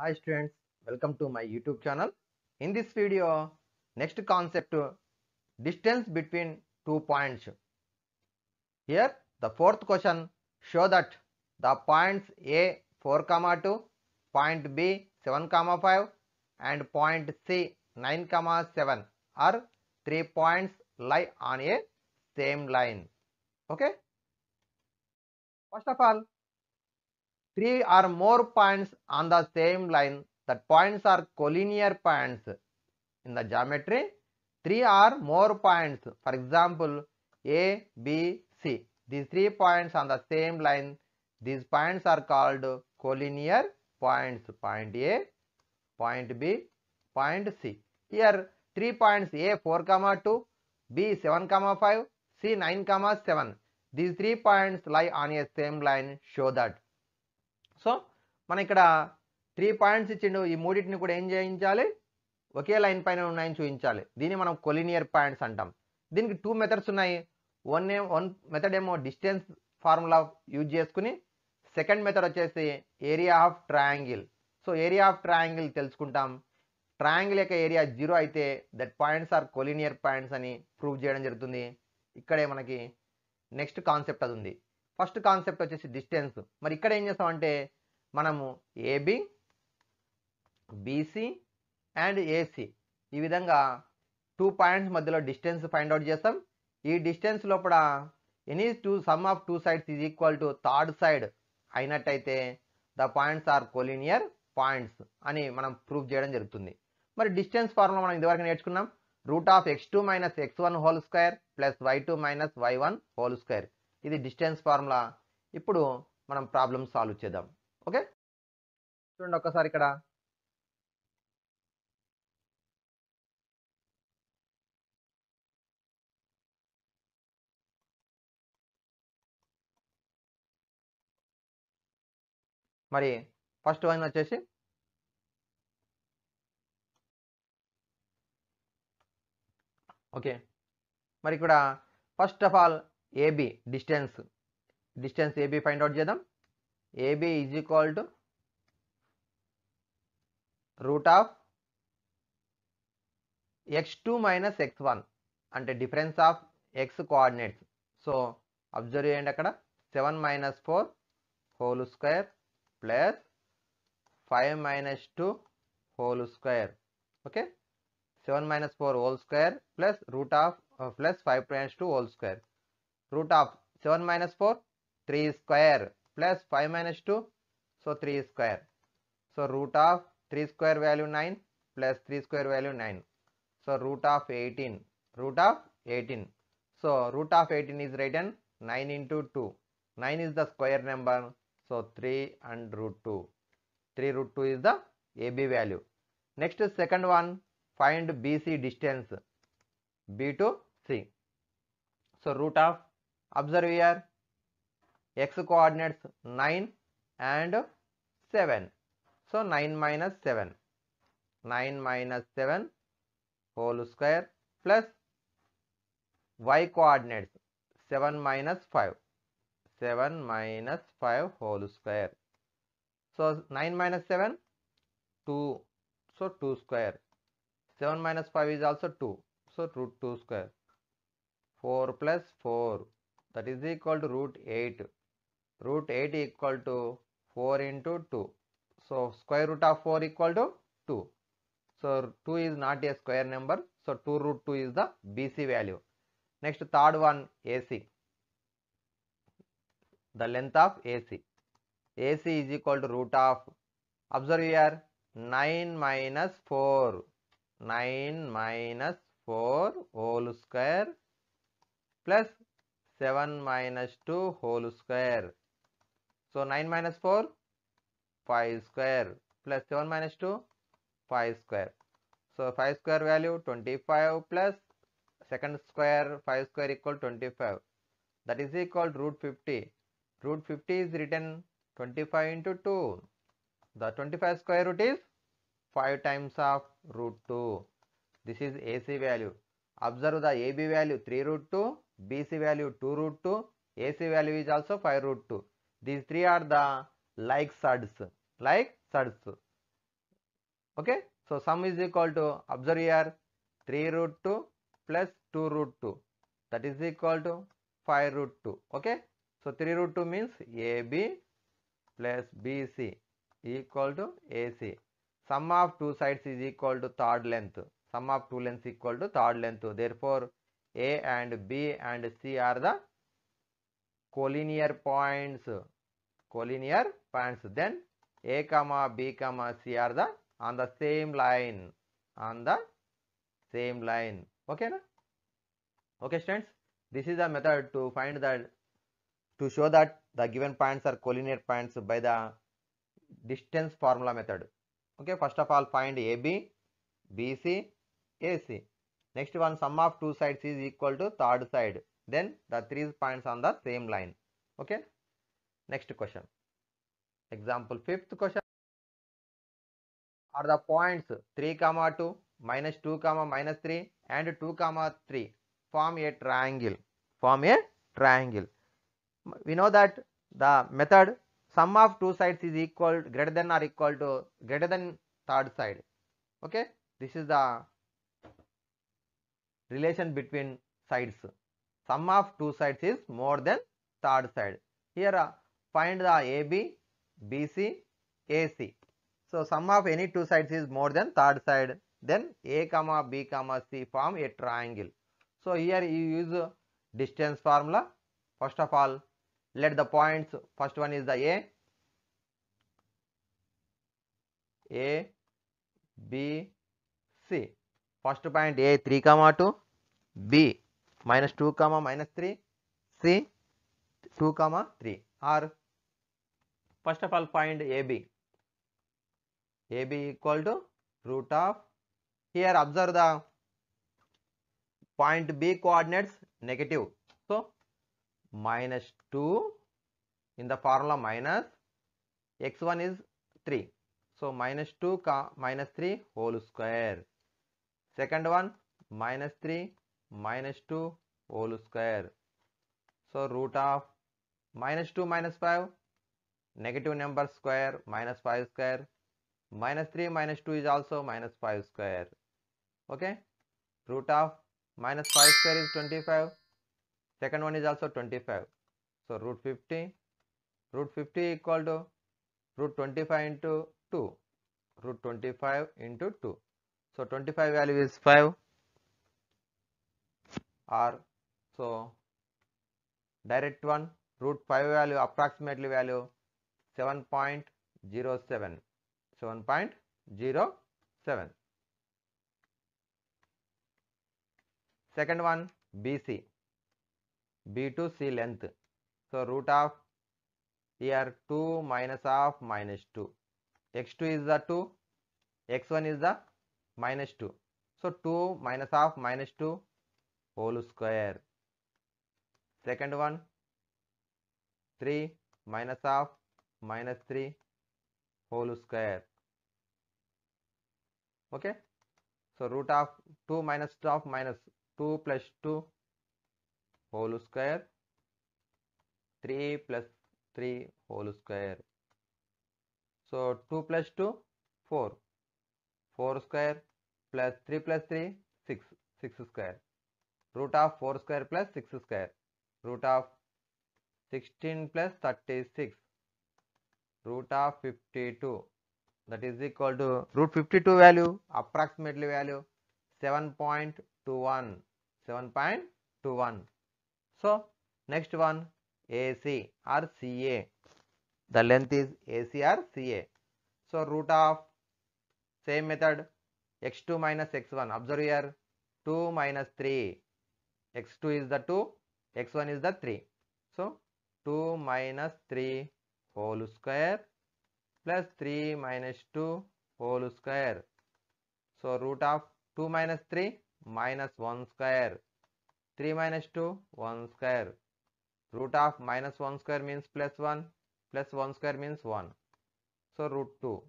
Hi students, welcome to my YouTube channel. In this video, next concept, distance between two points. Here, the fourth question, show that the points A 4, 2, point B 7, 5 and point C 9, 7 are three points lie on a same line. Okay? First of all, three or more points on the same line that points are collinear points in the geometry three or more points for example a b c these three points on the same line these points are called collinear points point a point b point c here three points a 4 comma 2 b 7 comma 5 c 9 comma 7 these three points lie on a same line show that so మన ఇక్కడ three points ఇచ్చిండు ఈ మూడింటిని కూడా ఏం చేయించాలి ఒకే line పైన ఉన్నాయని చూపించాలి దీన్ని మనం కొలినియర్ పాయింట్స్ అంటాం దీనికి టూ మెథడ్స్ ఉన్నాయి వన్ ఏం వన్ మెథడ్ ఏమో డిస్టెన్స్ ఫార్ములా యూజ్ చేసుకుని సెకండ్ మెథడ్ వచ్చేసి area of triangle so area of triangle తెలుసుకుంటాం ట్రయాంగిల్ యొక్క ఏరియా జీరో అయితే that points are collinear points అని ప్రూవ్ చేయడం జరుగుతుంది ఇక్కడే మనకి నెక్స్ట్ కాన్సెప్ట్ అది ఉంది ఫస్ట్ కాన్సెప్ట్ వచ్చేసి డిస్టెన్స్ మరి ఇక్కడ ఏం చేస్తామంటే మనము ఏబి బీసీ అండ్ ఏసీ ఈ విధంగా టూ పాయింట్స్ మధ్యలో డిస్టెన్స్ ఫైండ్ అవుట్ చేస్తాం ఈ డిస్టెన్స్ లోపల any two sum of two sides is equal to third side అయినట్టయితే the points are collinear points అని మనం ప్రూవ్ చేయడం జరుగుతుంది మరి డిస్టెన్స్ ఫార్ములా మనం ఇదివరకు నేర్చుకున్నాం root of x two minus x one whole square plus y two minus y one whole square ఇది డిస్టెన్స్ ఫార్ములా ఇప్పుడు మనం ప్రాబ్లమ్ సాల్వ్ చేద్దాం ఓకే చూడండి ఒక్కసారి ఇక్కడ మరి ఫస్ట్ వైన్ వచ్చేసి ఓకే మరి ఇక్కడ first of all AB distance distance AB find out చేద్దాం AB is root of x two minus x one అంటే difference of x coordinates so observe చేయండి అక్కడ seven minus four whole square plus five minus two whole square okay seven minus four whole square plus root of plus five minus two whole square root of seven minus four three square plus 5 minus 2 so 3 square so root of 3 square value 9 plus 3 square value 9 so root of 18 root of 18 so root of 18 is written 9 into 2 9 is the square number so 3 and root 2 3 root 2 is the AB value next second one find BC distance B to C so root of observe here x coordinates 9 and 7 so 9 minus 7 9 minus 7 whole square plus y coordinates 7 minus 5 7 minus 5 whole square so 9 minus 7 2 so 2 square 7 minus 5 is also 2 so root 2 square 4 plus 4 that is equal to root 8 root 8 equal to 4 into 2. So square root of 4 equal to 2. So 2 is not a square number. So 2 root 2 is the BC value. Next third one AC. The length of AC. AC is equal to root of observe here 9 minus 4 9 minus 4 whole square plus 7 minus 2 whole square so 9 minus 4, 5 square plus 7 minus 2, 5 square. So 5 square value 25 plus second square 5 square equal 25. That is equal root 50. Root 50 is written 25 into 2. The 25 square root is 5 times of root 2. This is AC value. Observe the AB value 3 root 2, BC value 2 root 2, AC value is also 5 root 2. These three are the like suds, like suds. Okay. So sum is equal to observe here 3 root 2 plus 2 root 2 that is equal to 5 root 2. Okay. So 3 root 2 means AB plus BC equal to AC. Sum of two sides is equal to third length. Sum of two lengths equal to third length. Therefore, A and B and C are the collinear points collinear points then a comma b comma c are the on the same line on the same line okay na? okay students this is the method to find that, to show that the given points are collinear points by the distance formula method okay first of all find ab bc ac next one sum of two sides is equal to third side then the three points on the same line okay next question example fifth question are the points 3 comma 2 minus 2 comma minus 3 and 2 comma 3 form a triangle form a triangle we know that the method sum of two sides is equal greater than or equal to greater than third side okay this is the relation between sides sum of two sides is more than third side. Here uh, find the AB, BC, AC. So sum of any two sides is more than third side. Then A comma B comma C form a triangle. So here you use distance formula. First of all, let the points. First one is the A, A, B, C. First point A 3 comma 2, B minus 2 comma minus 3 c 2 comma 3 or first of all find ab ab equal to root of here observe the point b coordinates negative so minus 2 in the formula minus x1 is 3 so minus 2 minus 3 whole square second one minus 3 minus 2 whole square. So root of minus 2 minus 5 negative number square minus 5 square minus 3 minus 2 is also minus 5 square okay root of minus 5 square is 25 second one is also 25 so root 50 root 50 equal to root 25 into 2 root 25 into 2 so 25 value is 5 or so direct one root 5 value approximately value 7.07 7.07 second one bc b to c length so root of here 2 minus of minus 2 x2 is the 2 x1 is the minus 2 so 2 minus of minus 2 whole square. Second one 3 minus half minus 3 whole square. Okay. So root of 2 minus half minus 2 plus 2 whole square 3 plus 3 whole square. So 2 plus 2 4 4 square plus 3 plus 3 6 6 square root of 4 square plus 6 square root of 16 plus 36 root of 52 that is equal to root 52 value approximately value 7.21 7.21 so next one AC or CA the length is AC or CA so root of same method x2 minus x1 observe here 2 minus 3 x2 is the 2 x1 is the 3 so 2 minus 3 whole square plus 3 minus 2 whole square so root of 2 minus 3 minus 1 square 3 minus 2 1 square root of minus 1 square means plus 1 plus 1 square means 1 so root 2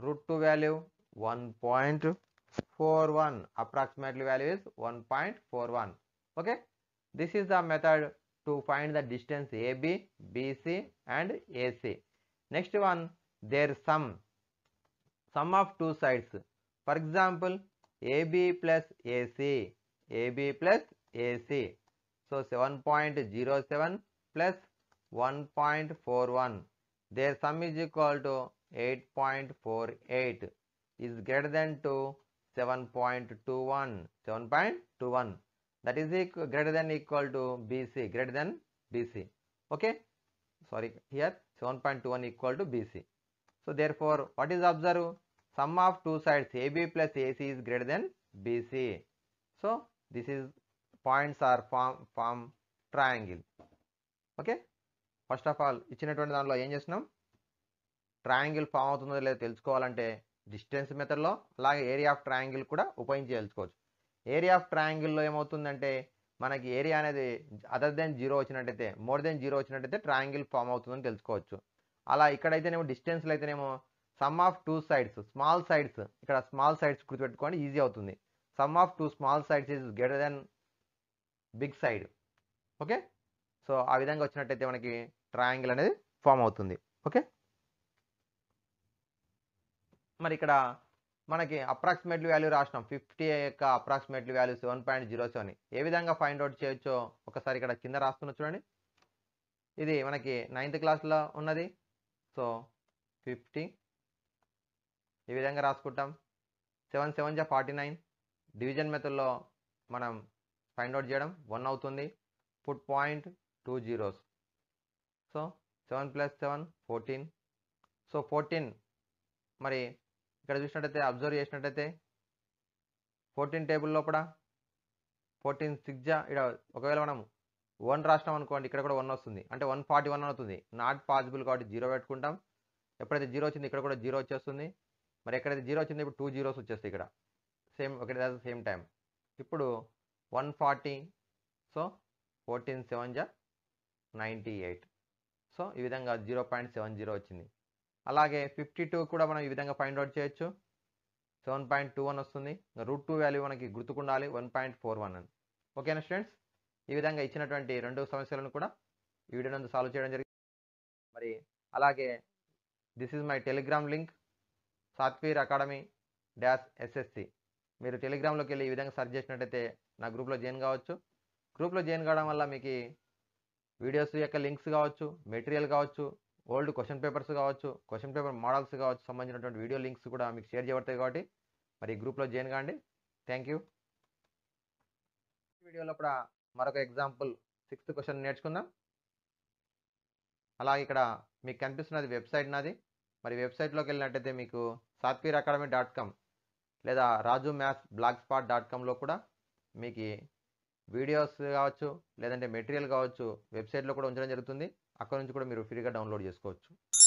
root 2 value 1.41 approximately value is 1.41 okay this is the method to find the distance AB, BC and AC. Next one, their sum, sum of two sides. For example, AB plus AC, AB plus AC. So 7.07 plus 1.41. Their sum is equal to 8.48 is greater than to 7.21. 7.21. that is equal, greater than equal to BC greater than BC okay sorry here 7.21 equal to BC so therefore what is observed sum of two sides AB plus AC is greater than BC so this is points are form form triangle okay first of all ఇచ్చినటువంటి దానిలో ఏం చేసినాం triangle form అవుతుందో లేదో తెలుసుకోవాలంటే distance మెథడ్లో అలాగే area of triangle కూడా ఉపయోగించి తెలుసుకోవచ్చు ఏరియా ఆఫ్ ట్రయాంగిల్లో ఏమవుతుందంటే మనకి ఏరియా అనేది అదర్ దెన్ జీరో వచ్చినట్టయితే మోర్ దెన్ జీరో వచ్చినట్టయితే ట్రయాంగిల్ ఫామ్ అవుతుందని తెలుసుకోవచ్చు అలా ఇక్కడైతేనేమో డిస్టెన్స్లో అయితేనేమో sum of two sides small sides ఇక్కడ స్మాల్ సైడ్స్ గుర్తుపెట్టుకోండి ఈజీ అవుతుంది sum of two small sides is greater than big side okay so ఆ విధంగా వచ్చినట్టయితే మనకి ట్రయాంగిల్ అనేది ఫామ్ అవుతుంది ఓకే మరి ఇక్కడ మనకి అప్రాక్సిమేట్లీ వాల్యూ రాసినాం ఫిఫ్టీ యొక్క approximately value seven point zero seven ఏ విధంగా ఫైండ్ అవుట్ చేయొచ్చో ఒకసారి ఇక్కడ కింద రాస్తున్నా చూడండి ఇది మనకి నైన్త్ క్లాస్లో ఉన్నది సో ఫిఫ్టీ ఈ విధంగా రాసుకుంటాం సెవెన్ సెవెన్ జా ఫార్టీ నైన్ డివిజన్ మెథడ్లో మనం ఫైండ్ అవుట్ చేయడం వన్ అవుతుంది put point two zeros so seven plus seven fourteen so fourteen మరి ఇక్కడ చూసినట్టయితే అబ్జర్వ్ చేసినట్టయితే ఫోర్టీన్ టేబుల్ లోపల ఫోర్టీన్ సిక్స్ జా ఇక్కడ ఒకవేళ మనం వన్ రాసినాం అనుకోండి ఇక్కడ కూడా వన్ వస్తుంది అంటే వన్ ఫార్టీ వన్ అవుతుంది నాట్ పాసిబుల్ కాబట్టి జీరో పెట్టుకుంటాం ఎప్పుడైతే జీరో వచ్చింది ఇక్కడ కూడా జీరో వచ్చేస్తుంది మరి ఎక్కడైతే జీరో వచ్చింది ఇప్పుడు టూ జీరోస్ వచ్చేస్తాయి ఇక్కడ సేమ్ ఒకటి సేమ్ టైం ఇప్పుడు one forty so fourteen seven జా నైంటీ ఎయిట్ సో ఈ విధంగా జీరో పాయింట్ సెవెన్ జీరో వచ్చింది అలాగే ఫిఫ్టీ టూ కూడా మనం ఈ విధంగా ఫైండ్ అవుట్ చేయొచ్చు సెవెన్ పాయింట్ టూ వన్ వస్తుంది రూట్ టూ వాల్యూ మనకి గుర్తుకుండాలి వన్ పాయింట్ ఫోర్ వన్ అని ఓకేనా స్టూడెంట్స్ ఈ విధంగా ఇచ్చినటువంటి రెండు సమస్యలను కూడా ఈ వీడియో నందు సాల్వ్ చేయడం జరిగింది మరి అలాగే this is my Telegram link Satvir academy dash SSC మీరు టెలిగ్రామ్లోకి వెళ్ళి ఈ విధంగా సర్చ్ చేసినట్టయితే నా గ్రూప్లో జాయిన్ కావచ్చు గ్రూప్లో జాయిన్ కావడం వల్ల మీకు వీడియోస్ యొక్క లింక్స్ కావచ్చు మెటీరియల్ కావచ్చు ఓల్డ్ క్వశ్చన్ పేపర్స్ కావచ్చు క్వశ్చన్ పేపర్ మోడల్స్ కావచ్చు సంబంధించినటువంటి వీడియో లింక్స్ కూడా మీకు షేర్ చేయబడతాయి కాబట్టి మరి గ్రూప్లో జాయిన్ కాండి థ్యాంక్ యూ వీడియోలో కూడా మరొక ఎగ్జాంపుల్ సిక్స్త్ క్వశ్చన్ నేర్చుకుందాం అలాగే ఇక్కడ మీకు కనిపిస్తున్నది వెబ్సైట్ నాది మరి వెబ్సైట్లోకి వెళ్ళినట్టయితే మీకు సాత్వీర్ అకాడమీ డాట్ కామ్ లేదా Raju maths black spot dot కామ్లో కూడా మీకు వీడియోస్ కావచ్చు లేదంటే మెటీరియల్ కావచ్చు వెబ్సైట్లో కూడా ఉంచడం జరుగుతుంది అక్కడ నుంచి కూడా మీరు ఫ్రీగా డౌన్లోడ్ చేసుకోవచ్చు